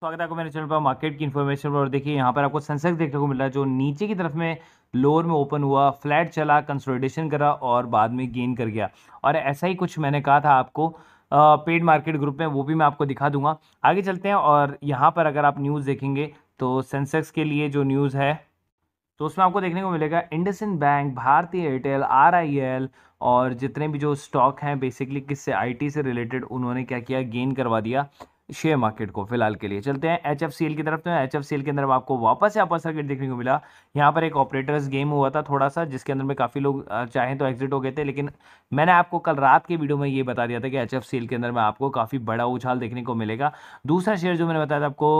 स्वागत है आपको मेरे चैनल पर मार्केट की इन्फॉर्मेशन पर और देखिए यहाँ पर आपको सेंसेक्स देखने को मिल रहा है जो नीचे की तरफ में लोअर में ओपन हुआ फ्लैट चला कंसोलिडेशन करा और बाद में गेन कर गया और ऐसा ही कुछ मैंने कहा था आपको पेड मार्केट ग्रुप में वो भी मैं आपको दिखा दूंगा आगे चलते हैं और यहाँ पर अगर आप न्यूज़ देखेंगे तो सेंसेक्स के लिए जो न्यूज़ है तो उसमें आपको देखने को मिलेगा इंडसिन बैंक भारतीय एयरटेल आर और जितने भी जो स्टॉक हैं बेसिकली किससे आई से रिलेटेड उन्होंने क्या किया गेन करवा दिया शेयर मार्केट को फिलहाल के लिए चलते हैं एच एफ सी एल की तरफ तो एच एफ सी एल के अंदर आपको वापस से आपका सर्किट देखने को मिला यहाँ पर एक ऑपरेटर्स गेम हुआ था थोड़ा सा जिसके अंदर में काफ़ी लोग चाहें तो एग्जिट हो गए थे लेकिन मैंने आपको कल रात के वीडियो में ये बता दिया था कि एच एफ सी एल के अंदर में आपको काफ़ी बड़ा उछाल देखने को मिलेगा दूसरा शेयर जो मैंने बताया था आपको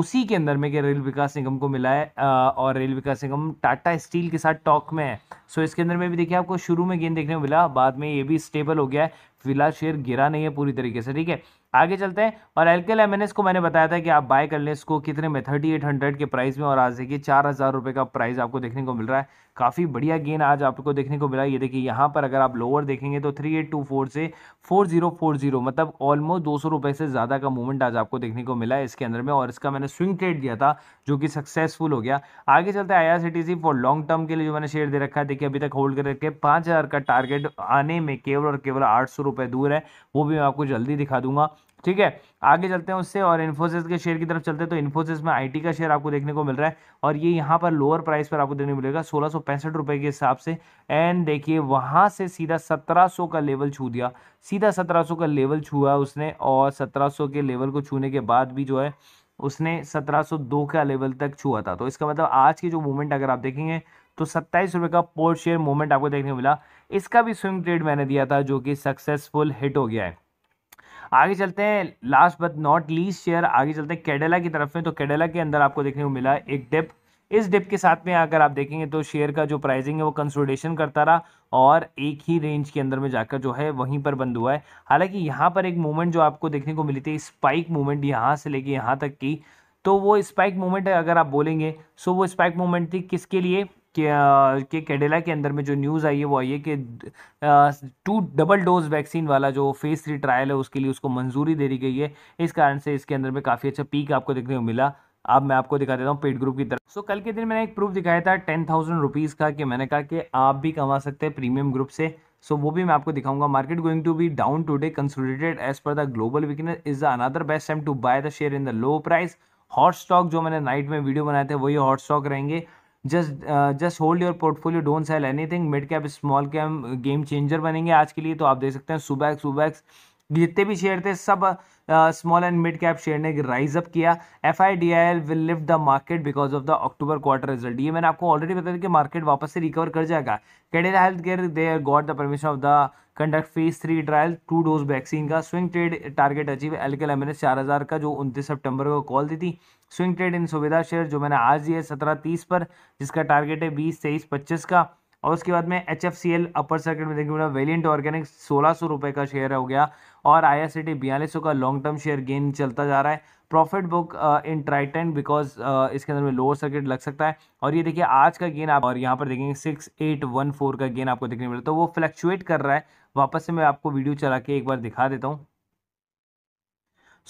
उसी के अंदर में कि रेल विकास निगम को मिला है और रेल विकास निगम टाटा स्टील के साथ टॉक में है सो इसके अंदर में भी देखिए आपको शुरू में गेंद देखने को मिला बाद में ये भी स्टेबल हो गया है फिलहाल शेयर गिरा नहीं है पूरी तरीके से ठीक है आगे चलते हैं और एल के को मैंने बताया था कि आप बाय कर लें इसको कितने में थर्टी एट हंड्रेड के प्राइस में और आज देखिए चार हज़ार रुपये का प्राइस आपको देखने को मिल रहा है काफ़ी बढ़िया गेन आज आपको देखने को मिला ये देखिए यहाँ पर अगर आप लोअर देखेंगे तो थ्री एट टू फोर से फोर ज़ीरो फोर ज़ीरो मतलब ऑलमोस्ट दो सौ रुपये से ज़्यादा का मूवमेंट आज आपको देखने को मिला है इसके अंदर में और इसका मैंने स्विंग ट्रेड दिया था जो कि सक्सेसफुल हो गया आगे चलते I R for long term के लिए जो मैंने शेयर दे रखा है देखिए अभी तक होल्ड कर रखे पाँच का टारगेट आने में केवल और केवल आठ सौ दूर है वो भी मैं आपको जल्दी दिखा दूंगा ठीक है आगे चलते हैं उससे और इन्फोसिस के शेयर की तरफ चलते हैं तो इन्फोसिस में आईटी का शेयर आपको देखने को मिल रहा है और ये यहाँ पर लोअर प्राइस पर आपको देखने को मिलेगा सोलह सौ पैंसठ के हिसाब से एंड देखिए वहाँ से सीधा सत्रह का लेवल छू दिया सीधा सत्रह सौ का लेवल छुआ उसने और सत्रह सौ के लेवल को छूने के बाद भी जो है उसने सत्रह का लेवल तक छुआ था तो इसका मतलब आज की जो मूवमेंट अगर आप देखेंगे तो सत्ताईस रुपये का पोर्ट शेयर मूवमेंट आपको देखने को मिला इसका भी स्विंग ट्रेड मैंने दिया था जो कि सक्सेसफुल हिट हो गया है आगे चलते हैं last but not least share आगे चलते हैं केडेला की तरफ में तो केडेला के अंदर आपको देखने को मिला एक डिप इस डिप के साथ में अगर आप देखेंगे तो शेयर का जो प्राइसिंग है वो कंसोलिडेशन करता रहा और एक ही रेंज के अंदर में जाकर जो है वहीं पर बंद हुआ है हालांकि यहाँ पर एक मूवमेंट जो आपको देखने को मिली थी स्पाइक मूवमेंट यहाँ से लेके यहाँ तक की तो वो स्पाइक मूवमेंट अगर आप बोलेंगे सो वो स्पाइक मूवमेंट थी किसके लिए के कैडेला के अंदर में जो न्यूज़ आई है वो आई है कि टू डबल डोज वैक्सीन वाला जो फेज़ थ्री ट्रायल है उसके लिए उसको मंजूरी दे दी गई है इस कारण से इसके अंदर में काफ़ी अच्छा पीक आपको देखने को मिला अब मैं आपको दिखा देता हूँ पेड ग्रुप की तरफ सो so, कल के दिन मैंने एक प्रूफ दिखाया था टेन थाउजेंड रुपीज़ का कि मैंने कहा कि आप भी कमा सकते हैं प्रीमियम ग्रुप से सो so, वो भी मैं आपको दिखाऊंगा market going to be down today consolidated as per the global weakness is the another best time to buy the share in the low price hot stock जो मैंने नाइट में video बनाए थे वही हॉट स्टॉक रहेंगे just just hold your portfolio don't sell anything mid cap small cap game changer बनेंगे आज के लिए तो आप देख सकते हैं सुबैक्स सुबैक्स जितने भी शेयर थे सब small and mid cap share ने राइज अप किया F I D I L will lift the market because of the October quarter result ये मैंने आपको ऑलरेडी बताया कि मार्केट वापस से रिकवर कर जाएगा Cadila health care they got the permission of the conduct phase three trial two dose vaccine का swing trade target achieve L K M चार हज़ार का जो उनतीस सेप्टेम्बर को कॉल दी थी स्विंग ट्रेड इन सुविधा शेयर जो मैंने आज दिया है सत्रह तीस पर जिसका टारगेट है बीस तेईस पच्चीस का और उसके बाद में H F C L upper circuit में देखने वेलियंट ऑर्गेनिक सोलह सौ रुपये का शेयर हो गया और आई आर सी टी बयालीस सौ का लॉन्ग टर्म शेयर गेन चलता जा रहा है profit book in Triton because इसके अंदर में लोअर सर्किट लग सकता है और ये देखिए आज का गेन आप और यहाँ पर देखेंगे सिक्स एट वन फोर का गेन आपको देखने मिला तो वो फ्लक्चुएट कर रहा है वापस से मैं आपको वीडियो चला के एक बार दिखा देता हूँ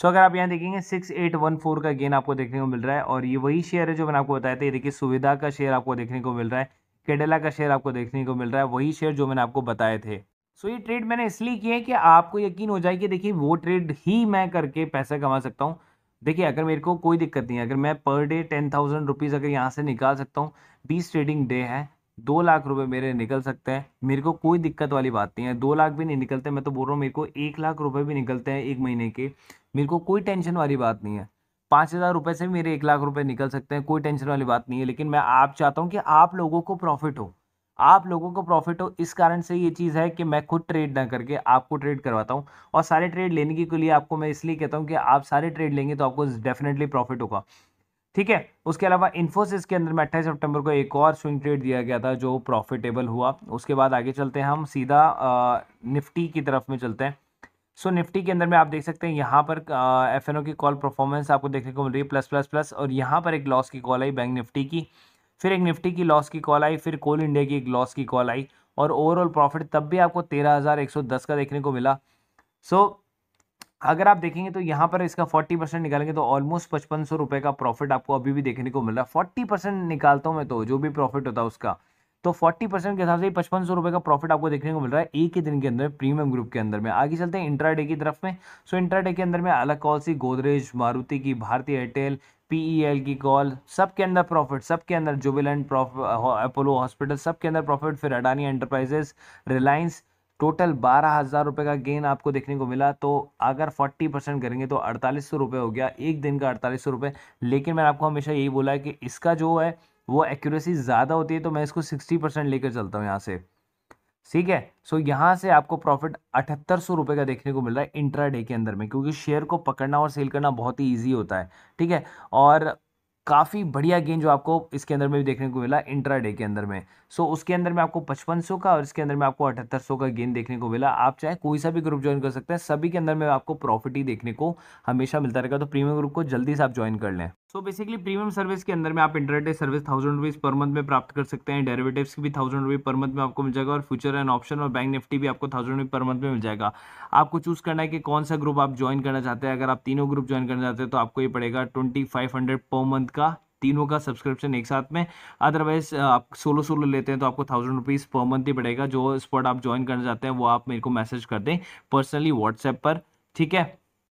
सो अगर आप यहाँ देखेंगे सिक्स एट वन फोर का गेन आपको देखने को मिल रहा है और ये वही शेयर है जो मैंने आपको बताया था ये देखिए सुविधा का शेयर आपको देखने को मिल रहा है केडेला का शेयर आपको देखने को मिल रहा है वही शेयर जो मैंने आपको बताए थे सो ये ट्रेड मैंने इसलिए किए कि आपको यकीन हो जाए कि देखिए वो ट्रेड ही मैं करके पैसा कमा सकता हूँ देखिए अगर मेरे को कोई दिक्कत नहीं है अगर मैं per day ten thousand rupees अगर यहाँ से निकाल सकता हूँ बीस ट्रेडिंग डे है दो लाख रुपए मेरे निकल सकते हैं मेरे को कोई दिक्कत वाली बात नहीं है दो लाख भी नहीं निकलते मैं तो बोल रहा हूँ मेरे को एक लाख रुपए भी निकलते हैं एक महीने के मेरे को कोई टेंशन वाली बात नहीं है पाँच हज़ार रुपये से मेरे एक लाख रुपए निकल सकते हैं कोई टेंशन वाली बात नहीं है लेकिन मैं आप चाहता हूँ कि आप लोगों को प्रॉफिट हो आप लोगों को प्रॉफिट हो इस कारण से ये चीज़ है कि मैं खुद ट्रेड ना करके आपको ट्रेड करवाता हूँ और सारे ट्रेड लेने के लिए आपको मैं इसलिए कहता हूँ कि आप सारे ट्रेड लेंगे तो आपको डेफिनेटली प्रॉफिट होगा ठीक है उसके अलावा इन्फोसिस के अंदर में अट्ठाईस सेप्टेम्बर को एक और स्विंग ट्रेड दिया गया था जो प्रॉफिटेबल हुआ उसके बाद आगे चलते हैं हम सीधा निफ्टी की तरफ में चलते हैं सो so, निफ्टी के अंदर में आप देख सकते हैं यहाँ पर एफ एन ओ की कॉल परफॉर्मेंस आपको देखने को मिल रही है प्लस प्लस प्लस और यहाँ पर एक लॉस की कॉल आई बैंक निफ्टी की फिर एक निफ्टी की लॉस की कॉल आई फिर कोल इंडिया की एक लॉस की कॉल आई और ओवरऑल प्रॉफिट तब भी आपको तेरह हज़ार एक सौ दस का देखने को मिला सो so, अगर आप देखेंगे तो यहाँ पर इसका 40 परसेंट निकालेंगे तो ऑलमोस्ट पचपन सौ रुपये का प्रॉफिट आपको अभी भी देखने को मिल रहा है फोर्टी परसेंट निकालता हूँ मैं तो जो भी प्रॉफिट होता है उसका तो 40 परसेंट के हिसाब से पचपन सौ रुपये का प्रॉफिट आपको देखने को मिल रहा है एक ही दिन के अंदर प्रीमियम ग्रुप के अंदर में आगे चलते हैं इंट्रा की तरफ में सो इंट्रा के अंदर में अलग कॉल सी गोदरेज मारुति की भारतीय एयरटेल पी e की कॉल सब के अंदर प्रॉफिट सब के अंदर जुबिलेंट अपोलो हॉस्पिटल सब के अंदर प्रॉफिट फिर अडानी एंटरप्राइजेस रिलायंस टोटल बारह हज़ार रुपये का गेन आपको देखने को मिला तो अगर फोर्टी परसेंट करेंगे तो अड़तालीस सौ रुपये हो गया एक दिन का अड़तालीस सौ रुपये लेकिन मैंने आपको हमेशा यही बोला है कि इसका जो है वो एक्यूरेसी ज़्यादा होती है तो मैं इसको सिक्सटी परसेंट लेकर चलता हूँ यहाँ से ठीक है सो यहाँ से आपको प्रॉफिट अठहत्तर सौ रुपये का देखने को मिल रहा है इंट्रा डे के अंदर में क्योंकि शेयर को पकड़ना और सेल करना बहुत ही ईजी होता है ठीक है और काफ़ी बढ़िया गेंद जो आपको इसके अंदर में भी देखने को मिला इंट्रा डे के अंदर में सो so, उसके अंदर में आपको पचपन सौ का और इसके अंदर में आपको अठहत्तर सौ का गेंद देखने को मिला आप चाहे कोई सा भी ग्रुप ज्वाइन कर सकते हैं सभी के अंदर में आपको प्रॉफिट ही देखने को हमेशा मिलता रहेगा तो प्रीमियम ग्रुप को जल्दी से आप ज्वाइन कर लें सो बेसिकली प्रीमियम सर्विस के अंदर में आप intraday service thousand rupees per month में प्राप्त कर सकते हैं डेरिवेटिव्स की भी थाउजेंड रुपीज़ पर मंथ में आपको मिल जाएगा और फ्यूचर एंड ऑप्शन और बैंक निफ्टी भी आपको थाउजेंड रुपीज़ पर मंथ में मिल जाएगा आपको चूज़ करना है कि कौन सा ग्रुप आप ज्वाइन करना चाहते हैं अगर आप तीनों ग्रुप ज्वाइन करना चाहते हैं तो आपको ये पड़ेगा twenty five hundred per month का तीनों का सब्सक्रिप्शन एक साथ में अदरवाइज आप सोलो सोलो लेते हैं तो आपको थाउजेंड रुपीज़ पर मंथ ही पड़ेगा जो स्पॉट आप ज्वाइन करना चाहते हैं वो आप मेरे को मैसेज कर दें पर्सनली व्हाट्सएप पर ठीक है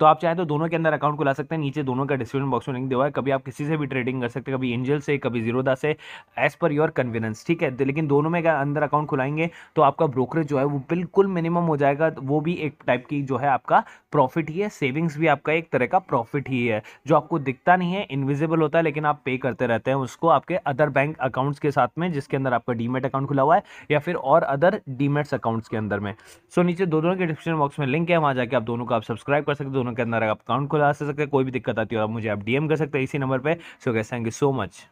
तो आप चाहे तो दोनों के अंदर अकाउंट खुला सकते हैं नीचे दोनों का डिस्क्रिप्शन बॉक्स में लिंक दिया है कभी आप किसी से भी ट्रेडिंग कर सकते हैं कभी एंजल से कभी जीरोदा से एज पर योर कन्वीनियंस ठीक है लेकिन दोनों में अंदर अकाउंट खुलाएंगे तो आपका ब्रोकरेज जो है वो बिल्कुल मिनिमम हो जाएगा वो भी एक टाइप की जो है आपका प्रॉफिट ही है सेविंग्स भी आपका एक तरह का प्रॉफिट ही है जो आपको दिखता नहीं है इनविजिबल होता है लेकिन आप पे करते रहते हैं उसको आपके अदर बैंक अकाउंट्स के साथ में जिसके अंदर आपका डीमेट अकाउंट खुला हुआ है या फिर और अदर डीमेट्स अकाउंट्स के अंदर में सो so, नीचे दो दोनों के डिस्क्रिप्शन बॉक्स में लिंक है वहाँ जाकर आप दोनों को आप सब्सक्राइब कर सकते दोनों के अंदर आप अकाउंट खुला सकते हैं कोई भी दिक्कत आती हो आप मुझे आप डीएम कर सकते हैं इसी नंबर पर so guys thank you so much